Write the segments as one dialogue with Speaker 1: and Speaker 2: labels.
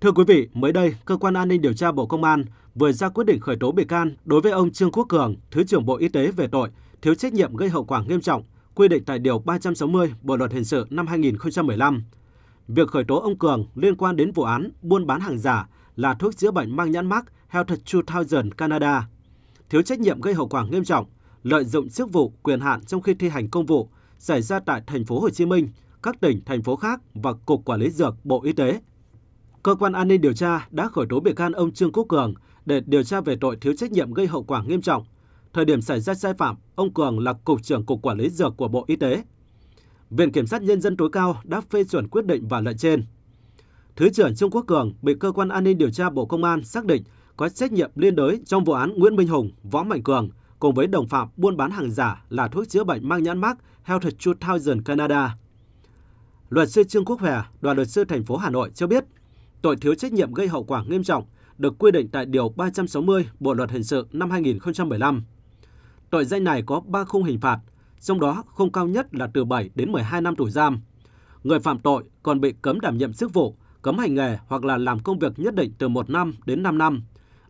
Speaker 1: Thưa quý vị, mới đây, Cơ quan An ninh Điều tra Bộ Công an vừa ra quyết định khởi tố bị can đối với ông Trương Quốc Cường, Thứ trưởng Bộ Y tế về tội thiếu trách nhiệm gây hậu quả nghiêm trọng, quy định tại Điều 360 Bộ Luật Hình sự năm 2015. Việc khởi tố ông Cường liên quan đến vụ án buôn bán hàng giả là thuốc chữa bệnh mang nhãn mác Health 2000 Canada. Thiếu trách nhiệm gây hậu quả nghiêm trọng, lợi dụng chức vụ quyền hạn trong khi thi hành công vụ xảy ra tại thành phố Hồ Chí Minh, các tỉnh thành phố khác và cục quản lý dược Bộ Y tế cơ quan an ninh điều tra đã khởi tố bị can ông Trương Quốc Cường để điều tra về tội thiếu trách nhiệm gây hậu quả nghiêm trọng. Thời điểm xảy ra sai phạm, ông Cường là cục trưởng cục quản lý dược của Bộ Y tế. Viện kiểm sát nhân dân tối cao đã phê chuẩn quyết định và lệnh trên. Thứ trưởng Trương Quốc Cường bị cơ quan an ninh điều tra Bộ Công an xác định có trách nhiệm liên đới trong vụ án Nguyễn Minh Hùng, Võ Mạnh Cường cùng với đồng phạm buôn bán hàng giả là thuốc chữa bệnh mang nhãn mác Health 2000 Canada. Luật sư Trương Quốc Hòa, đoàn luật sư thành phố Hà Nội cho biết, Tội thiếu trách nhiệm gây hậu quả nghiêm trọng được quy định tại Điều 360 Bộ Luật Hình sự năm 2015. Tội danh này có 3 khung hình phạt, trong đó khung cao nhất là từ 7 đến 12 năm tù giam. Người phạm tội còn bị cấm đảm nhiệm chức vụ, cấm hành nghề hoặc là làm công việc nhất định từ 1 năm đến 5 năm.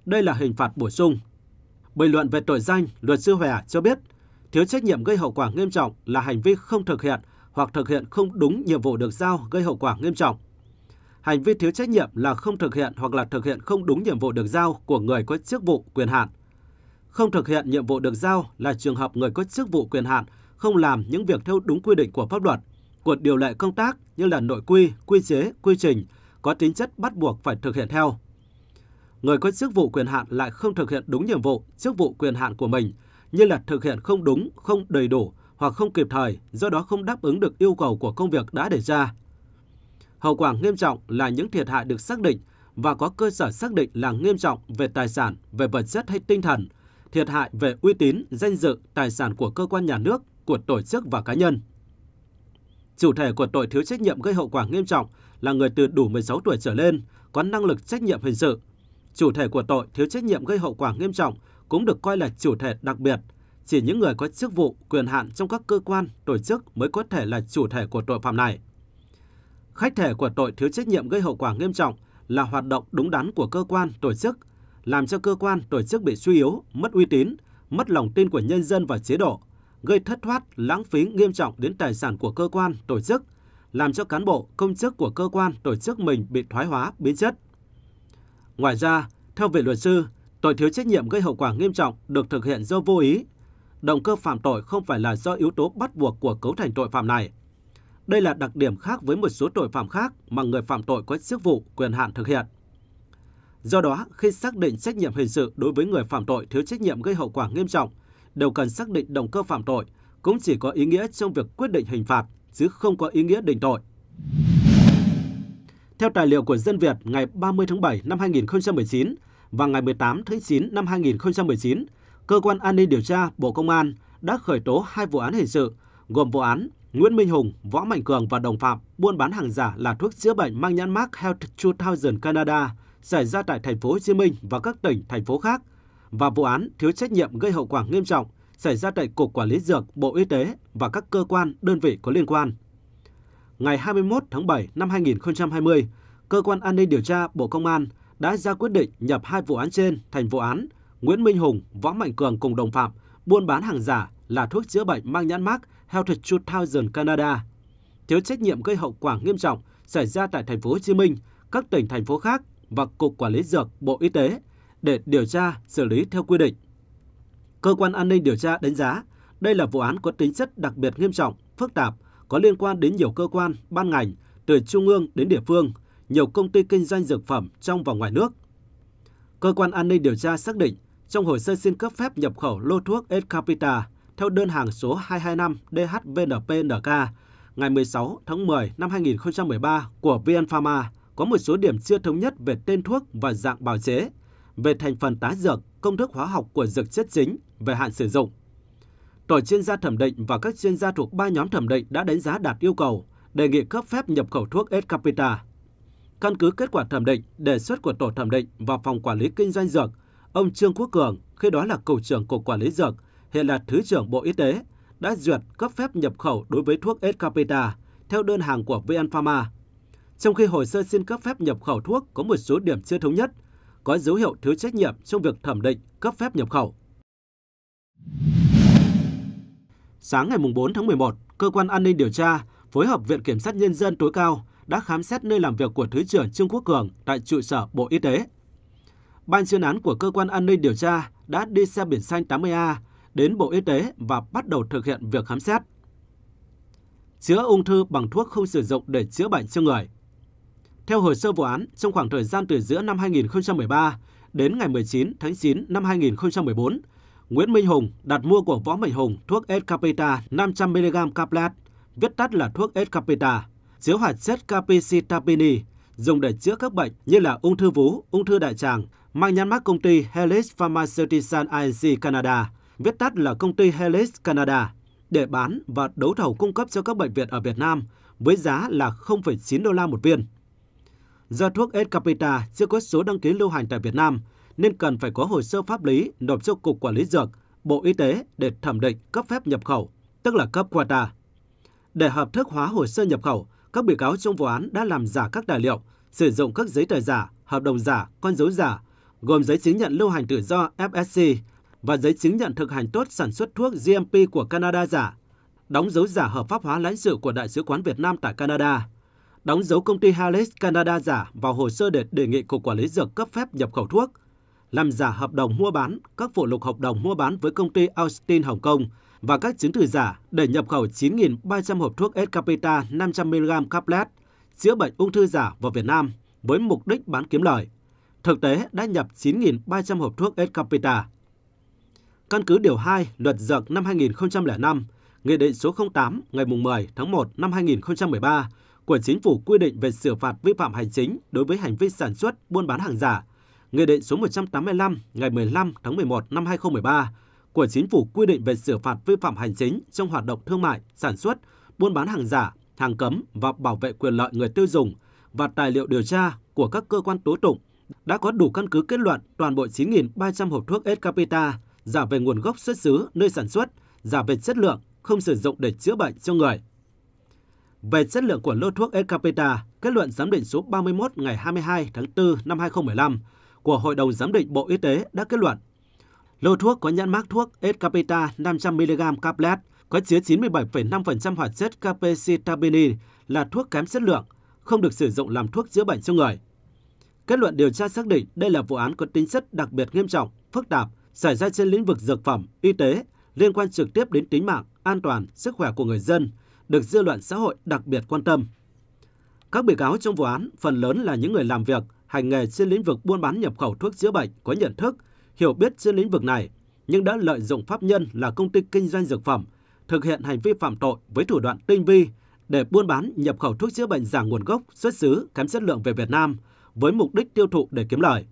Speaker 1: Đây là hình phạt bổ sung. Bình luận về tội danh, luật sư Hòa cho biết, thiếu trách nhiệm gây hậu quả nghiêm trọng là hành vi không thực hiện hoặc thực hiện không đúng nhiệm vụ được giao gây hậu quả nghiêm trọng hành vi thiếu trách nhiệm là không thực hiện hoặc là thực hiện không đúng nhiệm vụ được giao của người có chức vụ quyền hạn. Không thực hiện nhiệm vụ được giao là trường hợp người có chức vụ quyền hạn không làm những việc theo đúng quy định của pháp luật, của điều lệ công tác như là nội quy, quy chế, quy trình có tính chất bắt buộc phải thực hiện theo. Người có chức vụ quyền hạn lại không thực hiện đúng nhiệm vụ, chức vụ quyền hạn của mình như là thực hiện không đúng, không đầy đủ hoặc không kịp thời, do đó không đáp ứng được yêu cầu của công việc đã đề ra Hậu quả nghiêm trọng là những thiệt hại được xác định và có cơ sở xác định là nghiêm trọng về tài sản, về vật chất hay tinh thần, thiệt hại về uy tín, danh dự, tài sản của cơ quan nhà nước, của tổ chức và cá nhân. Chủ thể của tội thiếu trách nhiệm gây hậu quả nghiêm trọng là người từ đủ 16 tuổi trở lên, có năng lực trách nhiệm hình sự. Chủ thể của tội thiếu trách nhiệm gây hậu quả nghiêm trọng cũng được coi là chủ thể đặc biệt. Chỉ những người có chức vụ, quyền hạn trong các cơ quan, tổ chức mới có thể là chủ thể của tội phạm này. Khách thể của tội thiếu trách nhiệm gây hậu quả nghiêm trọng là hoạt động đúng đắn của cơ quan, tổ chức, làm cho cơ quan, tổ chức bị suy yếu, mất uy tín, mất lòng tin của nhân dân và chế độ, gây thất thoát, lãng phí nghiêm trọng đến tài sản của cơ quan, tổ chức, làm cho cán bộ, công chức của cơ quan, tổ chức mình bị thoái hóa, biến chất. Ngoài ra, theo vị luật sư, tội thiếu trách nhiệm gây hậu quả nghiêm trọng được thực hiện do vô ý. Động cơ phạm tội không phải là do yếu tố bắt buộc của cấu thành tội phạm này, đây là đặc điểm khác với một số tội phạm khác mà người phạm tội có chức vụ quyền hạn thực hiện. Do đó, khi xác định trách nhiệm hình sự đối với người phạm tội thiếu trách nhiệm gây hậu quả nghiêm trọng, đều cần xác định động cơ phạm tội cũng chỉ có ý nghĩa trong việc quyết định hình phạt chứ không có ý nghĩa định tội. Theo tài liệu của Dân Việt ngày 30 tháng 7 năm 2019 và ngày 18 tháng 9 năm 2019, cơ quan an ninh điều tra Bộ Công an đã khởi tố hai vụ án hình sự gồm vụ án Nguyễn Minh Hùng, Võ Mạnh Cường và đồng phạm buôn bán hàng giả là thuốc chữa bệnh mang nhãn mác Health 2000 Canada xảy ra tại thành phố Hồ Chí Minh và các tỉnh thành phố khác và vụ án thiếu trách nhiệm gây hậu quả nghiêm trọng xảy ra tại Cục Quản lý Dược, Bộ Y tế và các cơ quan, đơn vị có liên quan. Ngày 21 tháng 7 năm 2020, Cơ quan An ninh Điều tra Bộ Công an đã ra quyết định nhập hai vụ án trên thành vụ án Nguyễn Minh Hùng, Võ Mạnh Cường cùng đồng phạm buôn bán hàng giả là thuốc chữa bệnh mang nhãn mác Health 2000 Canada. Thiếu trách nhiệm gây hậu quả nghiêm trọng xảy ra tại thành phố Hồ Chí Minh, các tỉnh thành phố khác và Cục Quản lý Dược Bộ Y tế để điều tra, xử lý theo quy định. Cơ quan an ninh điều tra đánh giá đây là vụ án có tính chất đặc biệt nghiêm trọng, phức tạp, có liên quan đến nhiều cơ quan, ban ngành, từ trung ương đến địa phương, nhiều công ty kinh doanh dược phẩm trong và ngoài nước. Cơ quan an ninh điều tra xác định trong hồ sơ xin cấp phép nhập khẩu lô thuốc Escapita theo đơn hàng số 225 DHVNPNK ngày 16 tháng 10 năm 2013 của VN Pharma có một số điểm chưa thống nhất về tên thuốc và dạng bào chế, về thành phần tái dược, công thức hóa học của dược chất chính, về hạn sử dụng. Tổ chuyên gia thẩm định và các chuyên gia thuộc ba nhóm thẩm định đã đánh giá đạt yêu cầu, đề nghị cấp phép nhập khẩu thuốc Escapita. Căn cứ kết quả thẩm định, đề xuất của tổ thẩm định và phòng quản lý kinh doanh dược, ông Trương Quốc Cường, khi đó là cục trưởng cục quản lý dược, hiện là Thứ trưởng Bộ Y tế, đã duyệt cấp phép nhập khẩu đối với thuốc Escapita theo đơn hàng của VN Pharma. Trong khi hồ sơ xin cấp phép nhập khẩu thuốc có một số điểm chưa thống nhất, có dấu hiệu thiếu trách nhiệm trong việc thẩm định cấp phép nhập khẩu. Sáng ngày 4 tháng 11, Cơ quan An ninh điều tra phối hợp Viện Kiểm sát Nhân dân tối cao đã khám xét nơi làm việc của Thứ trưởng Trương Quốc Cường tại trụ sở Bộ Y tế. Ban chuyên án của Cơ quan An ninh điều tra đã đi xe biển xanh 80A đến Bộ Y tế và bắt đầu thực hiện việc khám xét. Chữa ung thư bằng thuốc không sử dụng để chữa bệnh cho người. Theo hồ sơ vụ án, trong khoảng thời gian từ giữa năm 2013 đến ngày 19 tháng 9 năm 2014, Nguyễn Minh Hùng đặt mua của Võ Mạnh Hùng thuốc Escapita 500mg caplet, viết tắt là thuốc Escapita, chứa hoạt chất capacitapini, dùng để chữa các bệnh như là ung thư vú, ung thư đại tràng, mang nhãn mác công ty Helix Pharmaceutical Inc. Canada viết tắt là công ty Helis Canada, để bán và đấu thầu cung cấp cho các bệnh viện ở Việt Nam với giá là 0,9 đô la một viên. Do thuốc Escapita chưa có số đăng ký lưu hành tại Việt Nam, nên cần phải có hồ sơ pháp lý nộp cho Cục Quản lý Dược, Bộ Y tế để thẩm định cấp phép nhập khẩu, tức là cấp quota. Để hợp thức hóa hồ sơ nhập khẩu, các bị cáo trong vụ án đã làm giả các tài liệu, sử dụng các giấy tờ giả, hợp đồng giả, con dấu giả, gồm giấy chứng nhận lưu hành tự do FSC, và giấy chứng nhận thực hành tốt sản xuất thuốc GMP của Canada giả, đóng dấu giả hợp pháp hóa lãnh sự của Đại sứ quán Việt Nam tại Canada, đóng dấu công ty Hales Canada giả vào hồ sơ để đề nghị Cục Quản lý Dược cấp phép nhập khẩu thuốc, làm giả hợp đồng mua bán, các phụ lục hợp đồng mua bán với công ty Austin Hồng Kông và các chứng từ giả để nhập khẩu 9.300 hộp thuốc Escapita 500mg caplet chữa bệnh ung thư giả vào Việt Nam với mục đích bán kiếm lời. Thực tế đã nhập 9.300 hộp thuốc Escapita. Căn cứ điều 2 Luật Dược năm 2005, Nghị định số 08 ngày 10 tháng 1 năm 2013 của Chính phủ quy định về xử phạt vi phạm hành chính đối với hành vi sản xuất, buôn bán hàng giả. Nghị định số 185 ngày 15 tháng 11 năm 2013 của Chính phủ quy định về xử phạt vi phạm hành chính trong hoạt động thương mại, sản xuất, buôn bán hàng giả, hàng cấm và bảo vệ quyền lợi người tiêu dùng và tài liệu điều tra của các cơ quan tố tụng đã có đủ căn cứ kết luận toàn bộ 9.300 hộp thuốc Escapita giả về nguồn gốc xuất xứ nơi sản xuất, giả về chất lượng, không sử dụng để chữa bệnh cho người. Về chất lượng của lô thuốc Escapita, kết luận giám định số 31 ngày 22 tháng 4 năm 2015 của Hội đồng Giám định Bộ Y tế đã kết luận lô thuốc có nhãn mác thuốc Escapita 500mg caplet có chứa 97,5% hoạt chất capecitabini là thuốc kém chất lượng, không được sử dụng làm thuốc chữa bệnh cho người. Kết luận điều tra xác định đây là vụ án có tính chất đặc biệt nghiêm trọng, phức tạp, xảy ra trên lĩnh vực dược phẩm, y tế, liên quan trực tiếp đến tính mạng, an toàn, sức khỏe của người dân, được dư luận xã hội đặc biệt quan tâm. Các bị cáo trong vụ án phần lớn là những người làm việc, hành nghề trên lĩnh vực buôn bán nhập khẩu thuốc chữa bệnh có nhận thức, hiểu biết trên lĩnh vực này, nhưng đã lợi dụng pháp nhân là công ty kinh doanh dược phẩm, thực hiện hành vi phạm tội với thủ đoạn tinh vi để buôn bán nhập khẩu thuốc chữa bệnh giả nguồn gốc, xuất xứ, kém chất lượng về Việt Nam với mục đích tiêu thụ để kiếm lời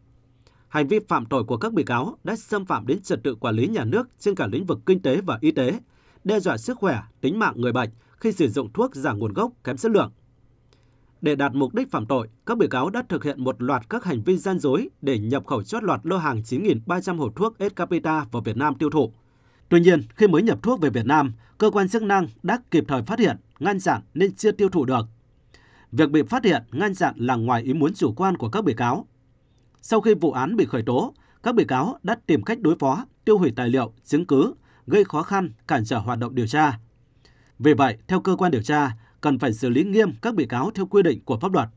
Speaker 1: hành vi phạm tội của các bị cáo đã xâm phạm đến trật tự quản lý nhà nước trên cả lĩnh vực kinh tế và y tế, đe dọa sức khỏe, tính mạng người bệnh khi sử dụng thuốc giả nguồn gốc kém chất lượng. Để đạt mục đích phạm tội, các bị cáo đã thực hiện một loạt các hành vi gian dối để nhập khẩu chót lọt lô hàng 9.300 hộp thuốc Escapita vào Việt Nam tiêu thụ. Tuy nhiên, khi mới nhập thuốc về Việt Nam, cơ quan chức năng đã kịp thời phát hiện, ngăn chặn nên chưa tiêu thụ được. Việc bị phát hiện, ngăn chặn là ngoài ý muốn chủ quan của các bị cáo sau khi vụ án bị khởi tố, các bị cáo đã tìm cách đối phó, tiêu hủy tài liệu, chứng cứ, gây khó khăn, cản trở hoạt động điều tra. Vì vậy, theo cơ quan điều tra, cần phải xử lý nghiêm các bị cáo theo quy định của pháp luật.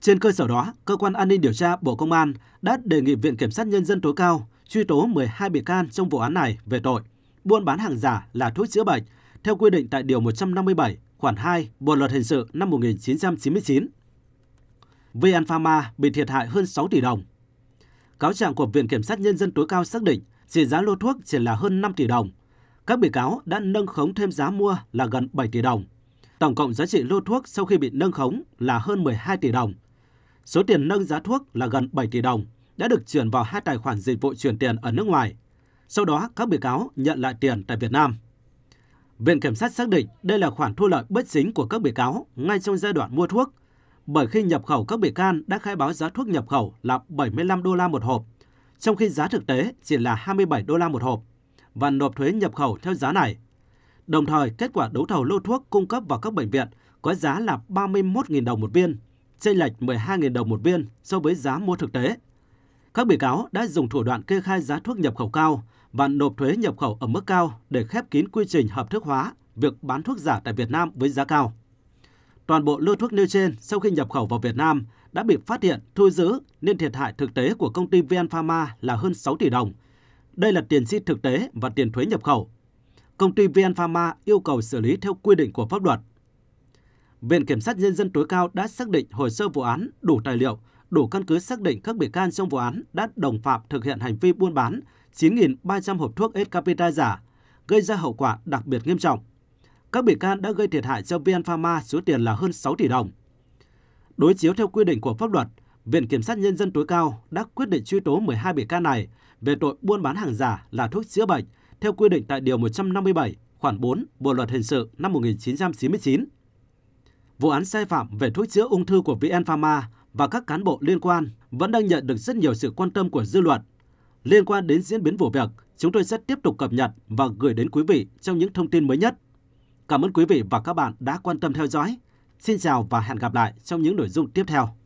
Speaker 1: Trên cơ sở đó, Cơ quan An ninh Điều tra Bộ Công an đã đề nghị Viện Kiểm sát Nhân dân tối cao truy tố 12 bị can trong vụ án này về tội buôn bán hàng giả là thuốc chữa bệnh theo quy định tại Điều 157, khoản 2 Bộ Luật Hình sự năm 1999 VN Pharma bị thiệt hại hơn 6 tỷ đồng. Cáo trạng của Viện Kiểm sát Nhân dân tối cao xác định trị giá lô thuốc chỉ là hơn 5 tỷ đồng. Các bị cáo đã nâng khống thêm giá mua là gần 7 tỷ đồng. Tổng cộng giá trị lô thuốc sau khi bị nâng khống là hơn 12 tỷ đồng. Số tiền nâng giá thuốc là gần 7 tỷ đồng đã được chuyển vào hai tài khoản dịch vụ chuyển tiền ở nước ngoài. Sau đó, các bị cáo nhận lại tiền tại Việt Nam. Viện Kiểm sát xác định đây là khoản thu lợi bất chính của các bị cáo ngay trong giai đoạn mua thuốc bởi khi nhập khẩu các bị can đã khai báo giá thuốc nhập khẩu là 75 đô la một hộp, trong khi giá thực tế chỉ là 27 đô la một hộp và nộp thuế nhập khẩu theo giá này. Đồng thời, kết quả đấu thầu lô thuốc cung cấp vào các bệnh viện có giá là 31.000 đồng một viên, chênh lệch 12.000 đồng một viên so với giá mua thực tế. Các bị cáo đã dùng thủ đoạn kê khai giá thuốc nhập khẩu cao và nộp thuế nhập khẩu ở mức cao để khép kín quy trình hợp thức hóa việc bán thuốc giả tại Việt Nam với giá cao. Toàn bộ lô thuốc nêu trên sau khi nhập khẩu vào Việt Nam đã bị phát hiện, thu giữ nên thiệt hại thực tế của công ty VN Pharma là hơn 6 tỷ đồng. Đây là tiền chi thực tế và tiền thuế nhập khẩu. Công ty VN Pharma yêu cầu xử lý theo quy định của pháp luật. Viện Kiểm sát Nhân dân tối cao đã xác định hồ sơ vụ án đủ tài liệu, đủ căn cứ xác định các bị can trong vụ án đã đồng phạm thực hiện hành vi buôn bán 9.300 hộp thuốc Escapita giả, gây ra hậu quả đặc biệt nghiêm trọng các bị can đã gây thiệt hại cho VN Pharma số tiền là hơn 6 tỷ đồng. Đối chiếu theo quy định của pháp luật, Viện Kiểm sát Nhân dân tối cao đã quyết định truy tố 12 bị can này về tội buôn bán hàng giả là thuốc chữa bệnh theo quy định tại Điều 157, khoản 4 Bộ Luật Hình sự năm 1999. Vụ án sai phạm về thuốc chữa ung thư của VN Pharma và các cán bộ liên quan vẫn đang nhận được rất nhiều sự quan tâm của dư luận. Liên quan đến diễn biến vụ việc, chúng tôi sẽ tiếp tục cập nhật và gửi đến quý vị trong những thông tin mới nhất. Cảm ơn quý vị và các bạn đã quan tâm theo dõi. Xin chào và hẹn gặp lại trong những nội dung tiếp theo.